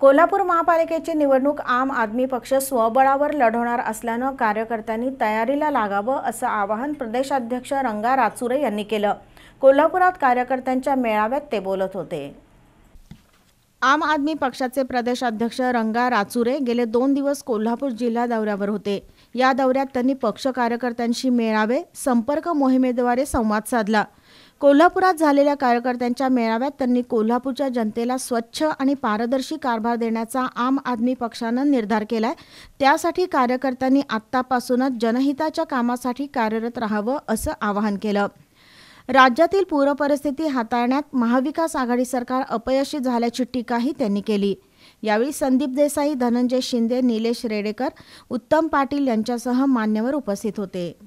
कोल्हापूर महापालिकेची निवडणूक आम आदमी पक्ष स्वबळावर लढवणार असल्यानं कार्यकर्त्यांनी तयारीला लागावं असं आवाहन प्रदेशाध्यक्ष रंगा राचुरे यांनी केलं कोल्हापुरात कार्यकर्त्यांच्या मेळाव्यात ते बोलत होते आम आदमी पक्षाचे प्रदेशाध्यक्ष रंगा राचुरे गेले दोन दिवस कोल्हापूर जिल्हा दौऱ्यावर होते या दौऱ्यात त्यांनी पक्ष कार्यकर्त्यांशी मेळावे संपर्क मोहिमेद्वारे संवाद साधला कोल्हापुरात झालेल्या कार्यकर्त्यांच्या मेळाव्यात त्यांनी कोल्हापूरच्या जनतेला स्वच्छ आणि पारदर्शी कारभार देण्याचा आम आदमी पक्षानं निर्धार केलाय त्यासाठी कार्यकर्त्यांनी आत्तापासूनच जनहिताच्या कामासाठी कार्यरत राहावं असं आवाहन केलं राज्यातील पूरपरिस्थिती हाताळण्यात महाविकास आघाडी सरकार अपयशी झाल्याची टीकाही त्यांनी केली यावेळी संदीप देसाई धनंजय शिंदे निलेश रेडेकर उत्तम पाटील यांच्यासह मान्यवर उपस्थित होते